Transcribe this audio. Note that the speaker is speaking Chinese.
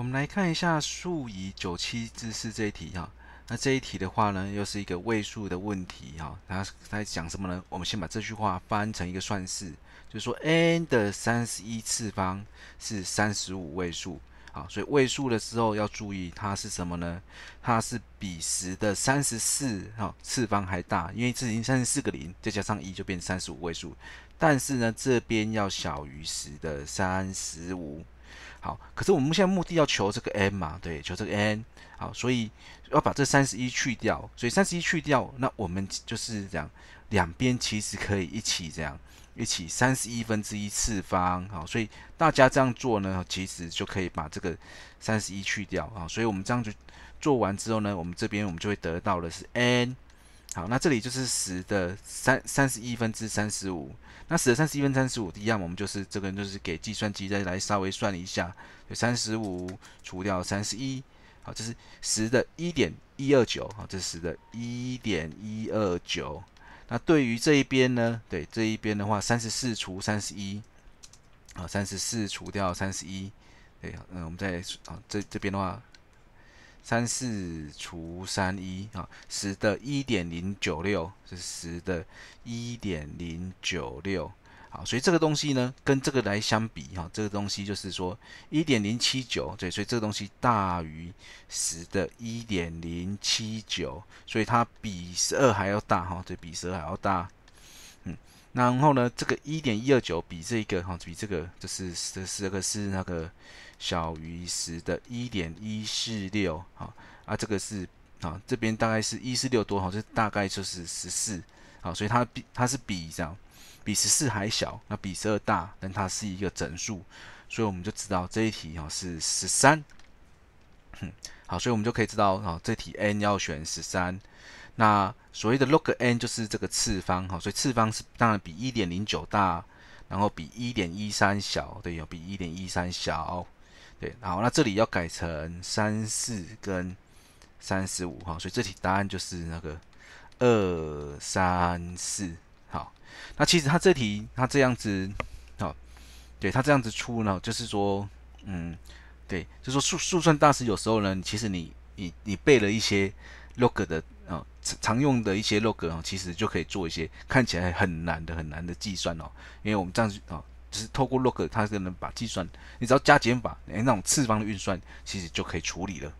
我们来看一下数以九七之四这一题啊，那这一题的话呢，又是一个位数的问题啊。它在讲什么呢？我们先把这句话翻成一个算式，就是说 n 的三十一次方是三十五位数好，所以位数的时候要注意，它是什么呢？它是比十的三十四哈次方还大，因为这已经三十四个零，再加上一就变三十五位数。但是呢，这边要小于十的三十五。好，可是我们现在目的要求这个 n 嘛，对，求这个 n。好，所以要把这三十一去掉，所以三十一去掉，那我们就是这样，两边其实可以一起这样，一起三十一分之一次方。好，所以大家这样做呢，其实就可以把这个三十一去掉啊。所以我们这样就做完之后呢，我们这边我们就会得到的是 n。好，那这里就是十的三三十一分之三十五。那十的三十一分三十五一样，我们就是这个人就是给计算机再来稍微算一下，就三十五除掉三十，一好，这是十的一点一二九，好，这是十的一点一二九。那对于这一边呢，对这一边的话，三十四除三十一，好，三十四除掉三十一，对，嗯，我们再啊这这边的话。三四除三一啊，十的一点零九六是十的一点零九六，好，所以这个东西呢，跟这个来相比哈，这个东西就是说一点零七九，对，所以这个东西大于十的一点零七九，所以它比十二还要大哈，对比十二还要大。嗯，然后呢，这个一点一二九比这个哈，比这个就是这这个是那个。小于十的一点一四六，好啊，这个是啊，这边大概是一四六多，好，这大概就是十四，好，所以它比它是比这样，比十四还小，那比十二大，但它是一个整数，所以我们就知道这一题哈是十三，好，所以我们就可以知道啊，这题 n 要选十三，那所谓的 log n 就是这个次方，哈，所以次方是当然比一点零九大，然后比一点一三小，对，有比一点一三小。对，好，那这里要改成三四跟三十五哈，所以这题答案就是那个二三四好。那其实他这题他这样子好，对他这样子出呢，就是说，嗯，对，就说数数算大师有时候呢，其实你你你背了一些 log 的啊，常用的一些 log 啊，其实就可以做一些看起来很难的很难的计算哦，因为我们这样子哦。只是透过 l o g k 它就能把计算，你只要加减法，哎，那种次方的运算，其实就可以处理了。